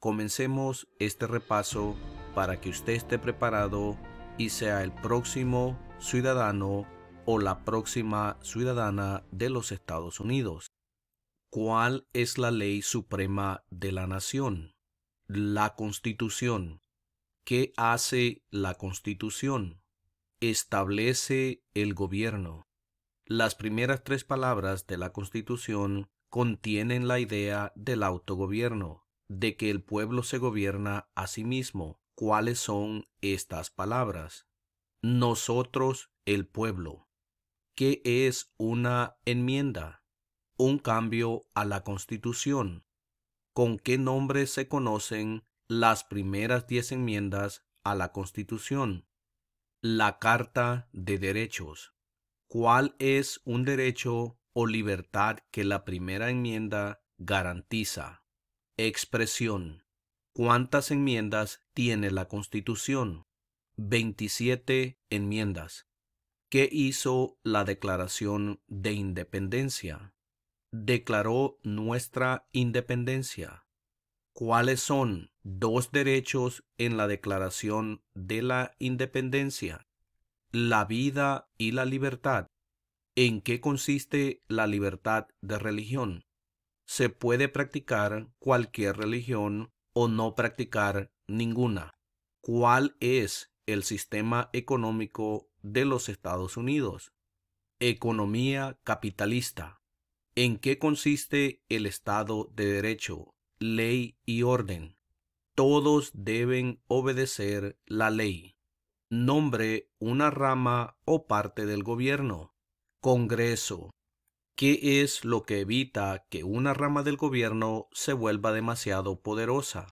Comencemos este repaso para que usted esté preparado y sea el próximo ciudadano o la próxima ciudadana de los Estados Unidos. ¿Cuál es la ley suprema de la nación? La Constitución. ¿Qué hace la Constitución? Establece el gobierno. Las primeras tres palabras de la Constitución contienen la idea del autogobierno de que el pueblo se gobierna a sí mismo. ¿Cuáles son estas palabras? Nosotros, el pueblo. ¿Qué es una enmienda? Un cambio a la Constitución. ¿Con qué nombre se conocen las primeras diez enmiendas a la Constitución? La Carta de Derechos. ¿Cuál es un derecho o libertad que la primera enmienda garantiza? Expresión. ¿Cuántas enmiendas tiene la Constitución? 27 enmiendas. ¿Qué hizo la Declaración de Independencia? Declaró nuestra independencia. ¿Cuáles son dos derechos en la Declaración de la Independencia? La vida y la libertad. ¿En qué consiste la libertad de religión? se puede practicar cualquier religión o no practicar ninguna. ¿Cuál es el sistema económico de los Estados Unidos? Economía capitalista. ¿En qué consiste el Estado de Derecho, ley y orden? Todos deben obedecer la ley. Nombre una rama o parte del gobierno. Congreso, ¿Qué es lo que evita que una rama del gobierno se vuelva demasiado poderosa?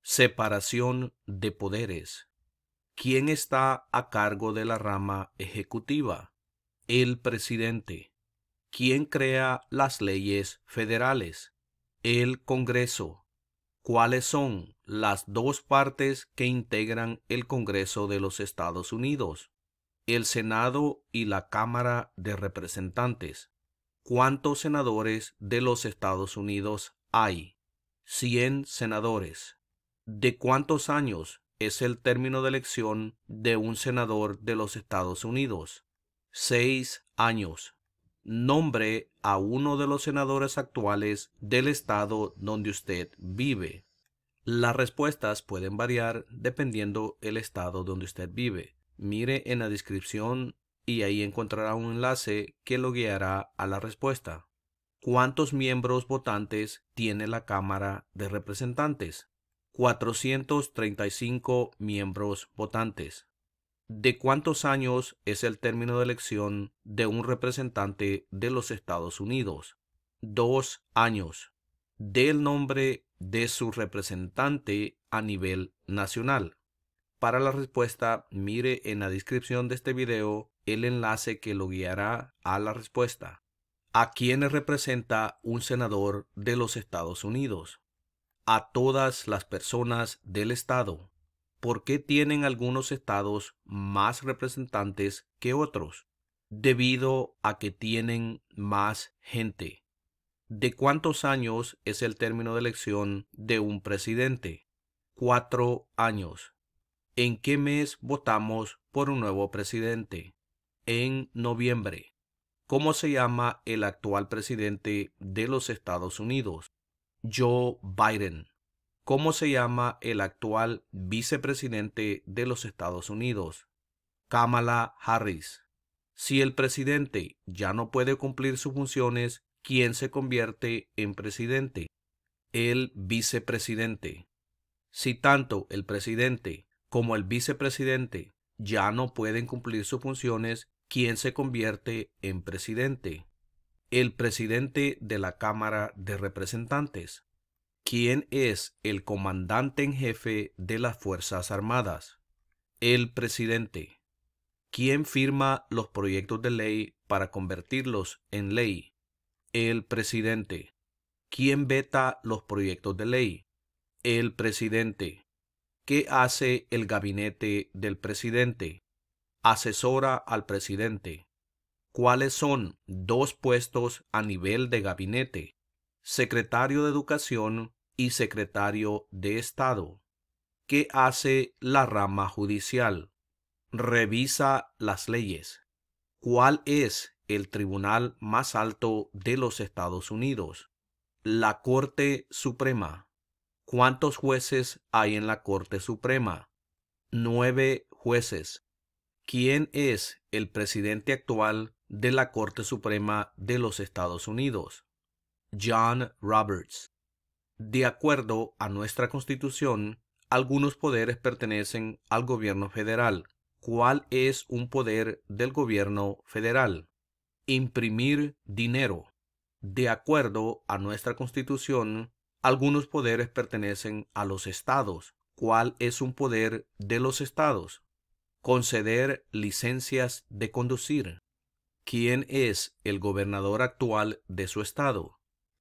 Separación de poderes. ¿Quién está a cargo de la rama ejecutiva? El presidente. ¿Quién crea las leyes federales? El Congreso. ¿Cuáles son las dos partes que integran el Congreso de los Estados Unidos? El Senado y la Cámara de Representantes. ¿Cuántos senadores de los Estados Unidos hay? Cien senadores. ¿De cuántos años es el término de elección de un senador de los Estados Unidos? Seis años. Nombre a uno de los senadores actuales del estado donde usted vive. Las respuestas pueden variar dependiendo el estado donde usted vive. Mire en la descripción y ahí encontrará un enlace que lo guiará a la respuesta. ¿Cuántos miembros votantes tiene la Cámara de Representantes? 435 miembros votantes. ¿De cuántos años es el término de elección de un representante de los Estados Unidos? Dos años. Del nombre de su representante a nivel nacional. Para la respuesta, mire en la descripción de este video el enlace que lo guiará a la respuesta. ¿A quién representa un senador de los Estados Unidos? A todas las personas del Estado. ¿Por qué tienen algunos estados más representantes que otros? Debido a que tienen más gente. ¿De cuántos años es el término de elección de un presidente? Cuatro años. ¿En qué mes votamos por un nuevo presidente? en noviembre. ¿Cómo se llama el actual presidente de los Estados Unidos? Joe Biden. ¿Cómo se llama el actual vicepresidente de los Estados Unidos? Kamala Harris. Si el presidente ya no puede cumplir sus funciones, ¿quién se convierte en presidente? El vicepresidente. Si tanto el presidente como el vicepresidente ya no pueden cumplir sus funciones, ¿Quién se convierte en presidente, el presidente de la Cámara de Representantes, ¿Quién es el comandante en jefe de las Fuerzas Armadas, el presidente, ¿Quién firma los proyectos de ley para convertirlos en ley, el presidente, ¿Quién veta los proyectos de ley, el presidente, ¿Qué hace el gabinete del presidente, asesora al presidente. ¿Cuáles son dos puestos a nivel de gabinete? Secretario de Educación y Secretario de Estado. ¿Qué hace la rama judicial? Revisa las leyes. ¿Cuál es el tribunal más alto de los Estados Unidos? La Corte Suprema. ¿Cuántos jueces hay en la Corte Suprema? Nueve jueces quién es el presidente actual de la Corte Suprema de los Estados Unidos. John Roberts. De acuerdo a nuestra Constitución, algunos poderes pertenecen al gobierno federal. ¿Cuál es un poder del gobierno federal? Imprimir dinero. De acuerdo a nuestra Constitución, algunos poderes pertenecen a los estados. ¿Cuál es un poder de los estados? conceder licencias de conducir. ¿Quién es el gobernador actual de su estado?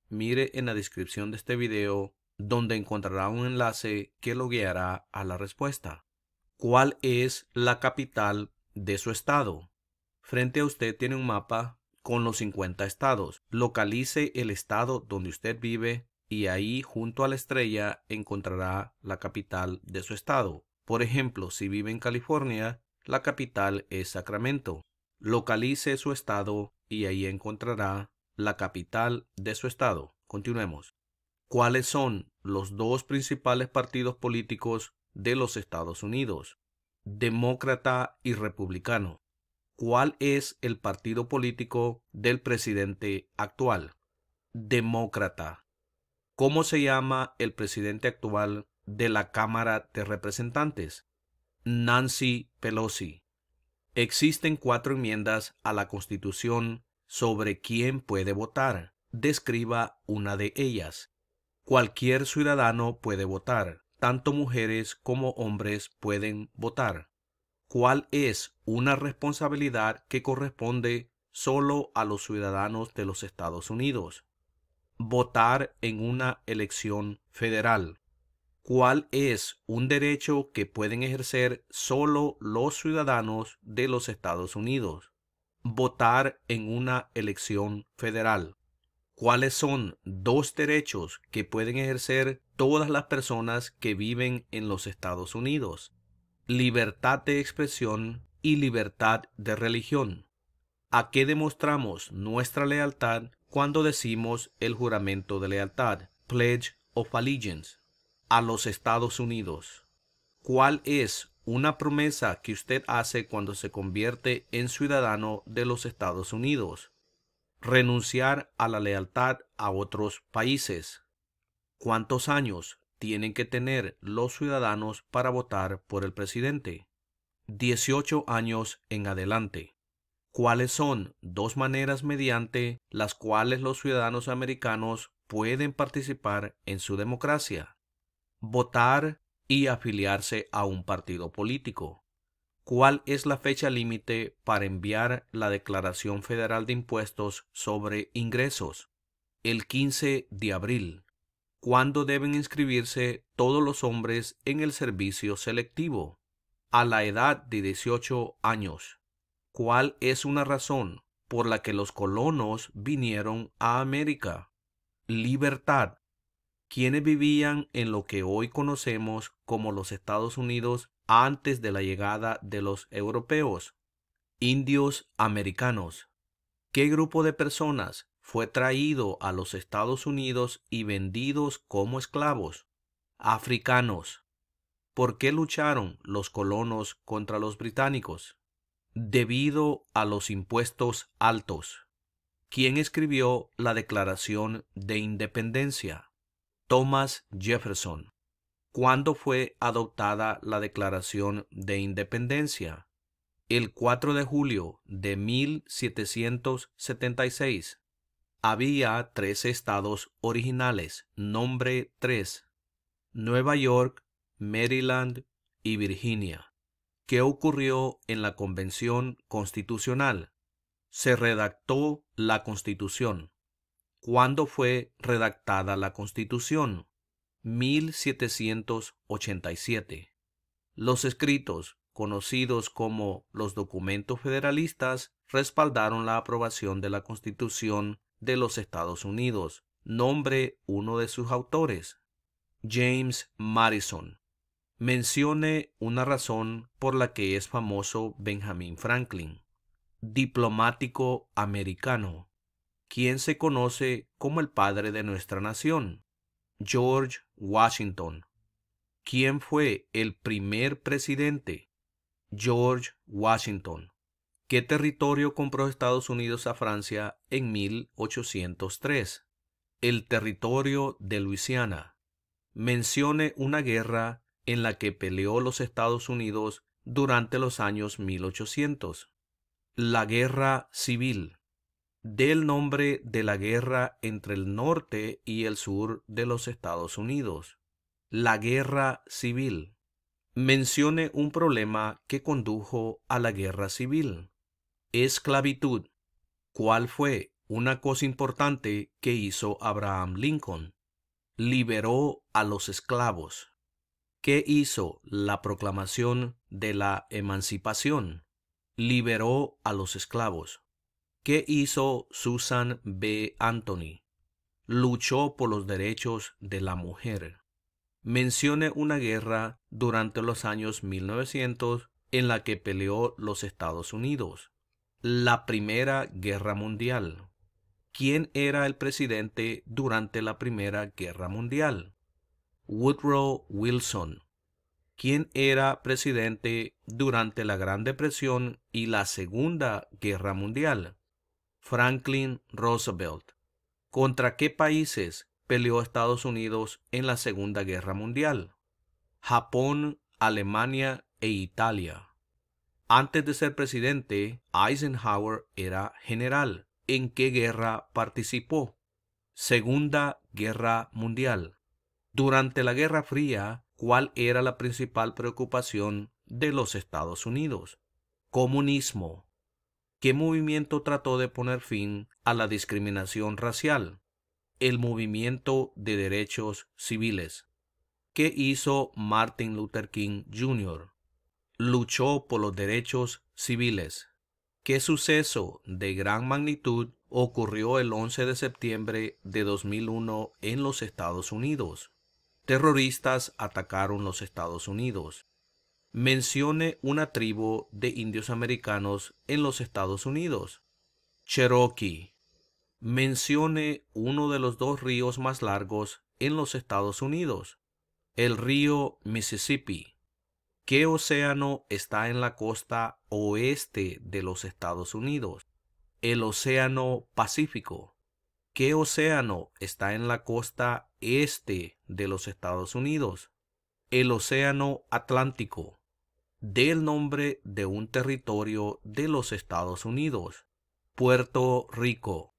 Mire en la descripción de este video donde encontrará un enlace que lo guiará a la respuesta. ¿Cuál es la capital de su estado? Frente a usted tiene un mapa con los 50 estados. Localice el estado donde usted vive y ahí junto a la estrella encontrará la capital de su estado. Por ejemplo, si vive en California, la capital es Sacramento. Localice su estado y ahí encontrará la capital de su estado. Continuemos. ¿Cuáles son los dos principales partidos políticos de los Estados Unidos? Demócrata y republicano. ¿Cuál es el partido político del presidente actual? Demócrata. ¿Cómo se llama el presidente actual de la Cámara de Representantes, Nancy Pelosi. Existen cuatro enmiendas a la Constitución sobre quién puede votar. Describa una de ellas. Cualquier ciudadano puede votar. Tanto mujeres como hombres pueden votar. ¿Cuál es una responsabilidad que corresponde solo a los ciudadanos de los Estados Unidos? Votar en una elección federal cuál es un derecho que pueden ejercer solo los ciudadanos de los Estados Unidos. Votar en una elección federal. ¿Cuáles son dos derechos que pueden ejercer todas las personas que viven en los Estados Unidos? Libertad de expresión y libertad de religión. ¿A qué demostramos nuestra lealtad cuando decimos el juramento de lealtad? Pledge of Allegiance a los Estados Unidos. ¿Cuál es una promesa que usted hace cuando se convierte en ciudadano de los Estados Unidos? Renunciar a la lealtad a otros países. ¿Cuántos años tienen que tener los ciudadanos para votar por el presidente? 18 años en adelante. ¿Cuáles son dos maneras mediante las cuales los ciudadanos americanos pueden participar en su democracia? votar y afiliarse a un partido político. ¿Cuál es la fecha límite para enviar la Declaración Federal de Impuestos sobre Ingresos? El 15 de abril. ¿Cuándo deben inscribirse todos los hombres en el servicio selectivo? A la edad de 18 años. ¿Cuál es una razón por la que los colonos vinieron a América? Libertad quienes vivían en lo que hoy conocemos como los Estados Unidos antes de la llegada de los europeos, indios americanos. ¿Qué grupo de personas fue traído a los Estados Unidos y vendidos como esclavos? Africanos. ¿Por qué lucharon los colonos contra los británicos? Debido a los impuestos altos. ¿Quién escribió la Declaración de Independencia? Thomas Jefferson. ¿Cuándo fue adoptada la Declaración de Independencia? El 4 de julio de 1776. Había tres estados originales, nombre tres, Nueva York, Maryland y Virginia. ¿Qué ocurrió en la Convención Constitucional? Se redactó la Constitución. ¿Cuándo fue redactada la Constitución? 1787. Los escritos, conocidos como los documentos federalistas, respaldaron la aprobación de la Constitución de los Estados Unidos. Nombre uno de sus autores, James Madison. Mencione una razón por la que es famoso Benjamin Franklin, diplomático americano ¿Quién se conoce como el padre de nuestra nación, George Washington. ¿Quién fue el primer presidente? George Washington. ¿Qué territorio compró Estados Unidos a Francia en 1803? El territorio de Luisiana. Mencione una guerra en la que peleó los Estados Unidos durante los años 1800. La Guerra Civil del nombre de la guerra entre el norte y el sur de los Estados Unidos, la guerra civil. Mencione un problema que condujo a la guerra civil. Esclavitud. ¿Cuál fue una cosa importante que hizo Abraham Lincoln? Liberó a los esclavos. ¿Qué hizo la proclamación de la emancipación? Liberó a los esclavos. ¿Qué hizo Susan B. Anthony? Luchó por los derechos de la mujer. Mencione una guerra durante los años 1900 en la que peleó los Estados Unidos. La Primera Guerra Mundial. ¿Quién era el presidente durante la Primera Guerra Mundial? Woodrow Wilson. ¿Quién era presidente durante la Gran Depresión y la Segunda Guerra Mundial? Franklin Roosevelt. ¿Contra qué países peleó Estados Unidos en la Segunda Guerra Mundial? Japón, Alemania e Italia. Antes de ser presidente, Eisenhower era general. ¿En qué guerra participó? Segunda Guerra Mundial. Durante la Guerra Fría, ¿cuál era la principal preocupación de los Estados Unidos? Comunismo, ¿Qué movimiento trató de poner fin a la discriminación racial? El movimiento de derechos civiles. ¿Qué hizo Martin Luther King Jr.? Luchó por los derechos civiles. ¿Qué suceso de gran magnitud ocurrió el 11 de septiembre de 2001 en los Estados Unidos? Terroristas atacaron los Estados Unidos mencione una tribu de indios americanos en los Estados Unidos. Cherokee. Mencione uno de los dos ríos más largos en los Estados Unidos, el río Mississippi. ¿Qué océano está en la costa oeste de los Estados Unidos? El Océano Pacífico. ¿Qué océano está en la costa este de los Estados Unidos? El Océano Atlántico el nombre de un territorio de los Estados Unidos, Puerto Rico.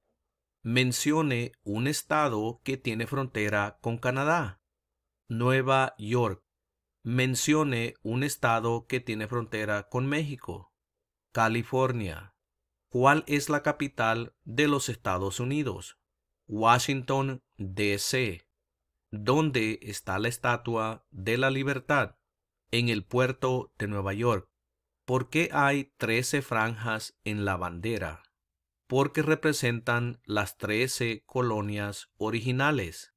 Mencione un estado que tiene frontera con Canadá, Nueva York. Mencione un estado que tiene frontera con México, California. ¿Cuál es la capital de los Estados Unidos? Washington, D.C. ¿Dónde está la Estatua de la Libertad? en el puerto de Nueva York. ¿Por qué hay 13 franjas en la bandera? Porque representan las 13 colonias originales.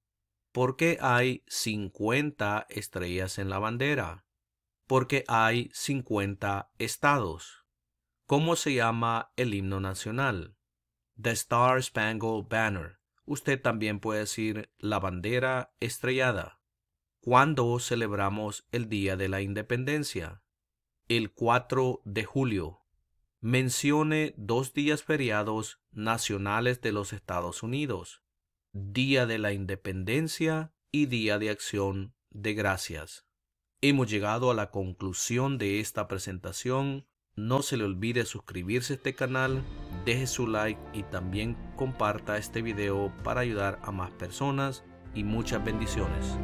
¿Por qué hay 50 estrellas en la bandera? Porque hay 50 estados. ¿Cómo se llama el himno nacional? The Star Spangled Banner. Usted también puede decir la bandera estrellada cuando celebramos el Día de la Independencia, el 4 de julio. Mencione dos días feriados nacionales de los Estados Unidos, Día de la Independencia y Día de Acción de Gracias. Hemos llegado a la conclusión de esta presentación. No se le olvide suscribirse a este canal, deje su like y también comparta este video para ayudar a más personas y muchas bendiciones.